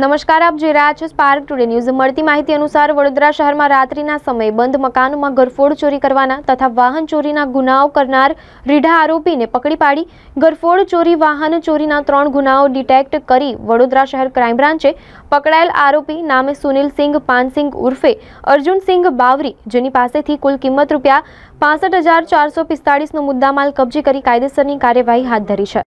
નમસ્કાર આપ જોઈ રહ્યા છો સ્પાર્ક ટુડે ન્યૂઝ મળતી માહિતી અનુસાર વડોદરા શહેરમાં રાત્રિના સમયે બંધ મકાનોમાં ગરફોડ ચોરી કરવાના તથા વાહન ચોરીના ગુનાઓ કરનાર રીઢા આરોપીને પકડી પાડી ગરફોડ ચોરી વાહન ચોરીના ત્રણ ગુનાઓ ડિટેક્ટ કરી વડોદરા શહેર ક્રાઇમ બ્રાન્ચે પકડાયેલ આરોપી નામે સુનિલસિંહ પાનસિંહ ઉર્ફે અર્જુનસિંઘ બાવરી જેની પાસેથી કુલ કિંમત રૂપિયા પાસઠ હજાર ચારસો પિસ્તાળીસનો મુદ્દામાલ કબજે કરી કાયદેસરની કાર્યવાહી હાથ ધરી છે